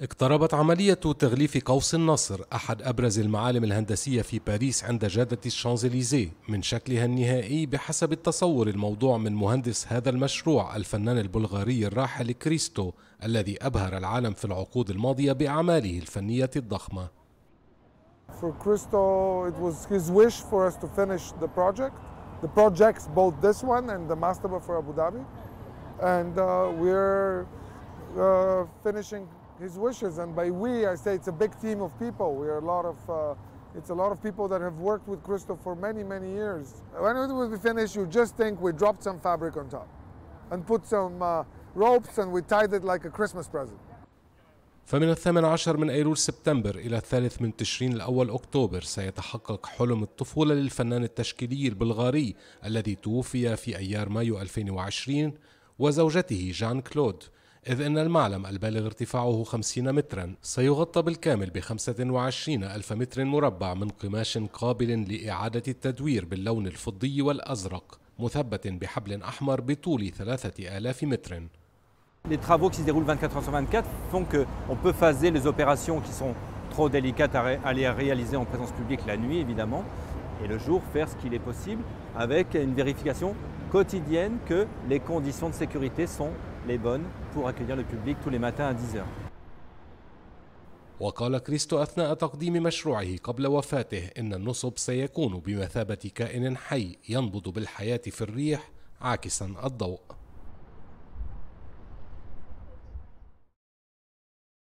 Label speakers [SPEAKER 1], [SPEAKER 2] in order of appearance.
[SPEAKER 1] اقتربت عملية تغليف قوس النصر أحد أبرز المعالم الهندسية في باريس عند جادة الشانزليزيه من شكلها النهائي بحسب التصور الموضوع من مهندس هذا المشروع الفنان البلغاري الراحل كريستو الذي أبهر العالم في العقود الماضية بأعماله الفنية الضخمة.
[SPEAKER 2] For it was his wish for us to finish the project, the projects, both this one and the master for Abu Dhabi, and uh, we're uh, finishing his wishes. And by we, I say it's a big team of people. We are a lot of, uh, it's a lot of people that have worked with Christo for many, many years. When it we finished, you just think we dropped some fabric on top and put some uh, ropes and we tied it like a Christmas present.
[SPEAKER 1] فمن الثامن عشر من أيلول سبتمبر إلى الثالث من تشرين الأول أكتوبر سيتحقق حلم الطفولة للفنان التشكيلي البلغاري الذي توفي في أيار مايو 2020 وزوجته جان كلود إذ أن المعلم البالغ ارتفاعه 50 مترا سيغطى بالكامل ب 25 ألف متر مربع من قماش قابل لإعادة التدوير باللون الفضي والأزرق مثبت بحبل أحمر بطول 3000 متر Les travaux qui se déroulent 24 heures sur 24
[SPEAKER 3] font qu'on peut phaser les opérations qui sont trop délicates à, ré à les réaliser en présence publique la nuit, évidemment, et le jour, faire ce qu'il est possible avec une vérification quotidienne que les conditions de sécurité sont les Bonnes pour accueillir le public tous les matins à 10h.
[SPEAKER 1] وقال كريستو أثناء تقديم مشروعه قبل وفاته إن النصب سيكون بمثابة كائن حي ينبض بالحياة في الريح
[SPEAKER 2] عاكسا الضوء